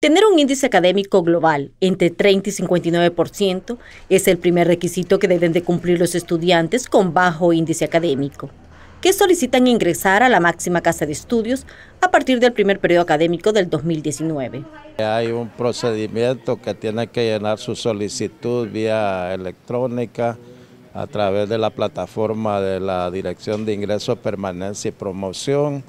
Tener un índice académico global entre 30 y 59% es el primer requisito que deben de cumplir los estudiantes con bajo índice académico, que solicitan ingresar a la máxima casa de estudios a partir del primer periodo académico del 2019. Hay un procedimiento que tiene que llenar su solicitud vía electrónica a través de la plataforma de la Dirección de Ingreso, Permanencia y Promoción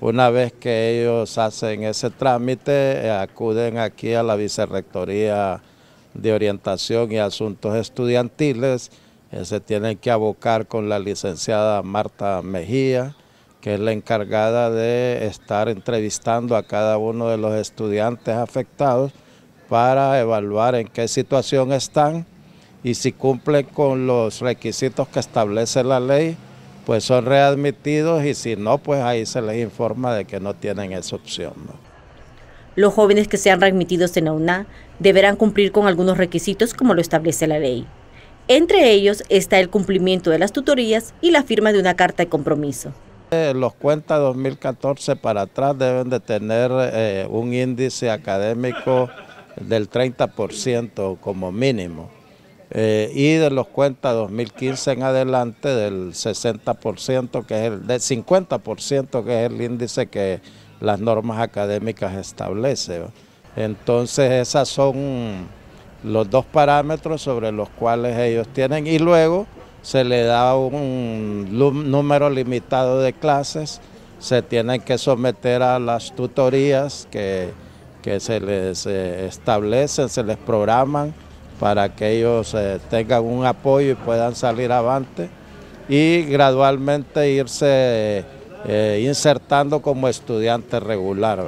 una vez que ellos hacen ese trámite, eh, acuden aquí a la Vicerrectoría de Orientación y Asuntos Estudiantiles. Eh, se tienen que abocar con la licenciada Marta Mejía, que es la encargada de estar entrevistando a cada uno de los estudiantes afectados para evaluar en qué situación están y si cumplen con los requisitos que establece la ley pues son readmitidos y si no, pues ahí se les informa de que no tienen esa opción. Los jóvenes que sean readmitidos en la UNA deberán cumplir con algunos requisitos como lo establece la ley. Entre ellos está el cumplimiento de las tutorías y la firma de una carta de compromiso. Eh, los cuentas 2014 para atrás deben de tener eh, un índice académico del 30% como mínimo eh, y de los cuentas 2015 en adelante del 60%, que es el del 50%, que es el índice que las normas académicas establecen. Entonces, esos son los dos parámetros sobre los cuales ellos tienen y luego se le da un número limitado de clases, se tienen que someter a las tutorías que se les eh, establecen, se les programan para que ellos eh, tengan un apoyo y puedan salir adelante y gradualmente irse eh, insertando como estudiante regular,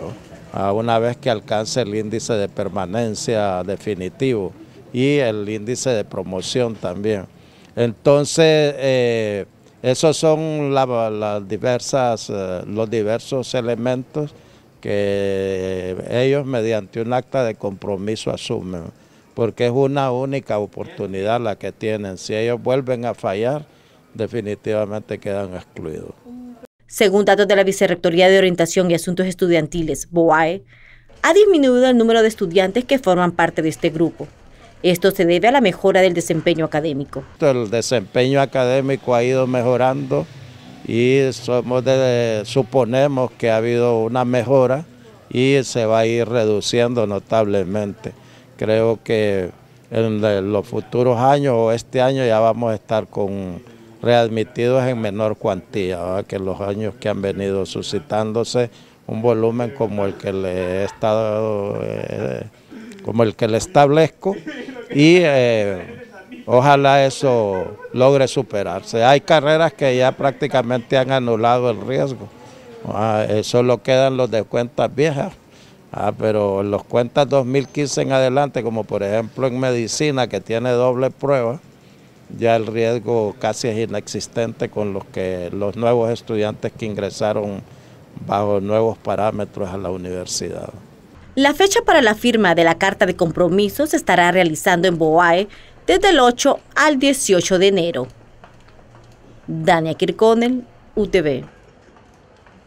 una vez que alcance el índice de permanencia definitivo y el índice de promoción también. Entonces, eh, esos son las diversas, los diversos elementos que ellos mediante un acta de compromiso asumen porque es una única oportunidad la que tienen. Si ellos vuelven a fallar, definitivamente quedan excluidos. Según datos de la Vicerrectoría de Orientación y Asuntos Estudiantiles, BOAE, ha disminuido el número de estudiantes que forman parte de este grupo. Esto se debe a la mejora del desempeño académico. El desempeño académico ha ido mejorando y suponemos que ha habido una mejora y se va a ir reduciendo notablemente. Creo que en los futuros años o este año ya vamos a estar con readmitidos en menor cuantía que los años que han venido suscitándose un volumen como el que le he estado eh, como el que le establezco y eh, ojalá eso logre superarse. Hay carreras que ya prácticamente han anulado el riesgo, ah, solo quedan los de cuentas viejas. Ah, pero los cuentas 2015 en adelante, como por ejemplo en medicina que tiene doble prueba, ya el riesgo casi es inexistente con los que los nuevos estudiantes que ingresaron bajo nuevos parámetros a la universidad. La fecha para la firma de la carta de compromiso se estará realizando en Boae desde el 8 al 18 de enero. Dania Kirkonen, UTV.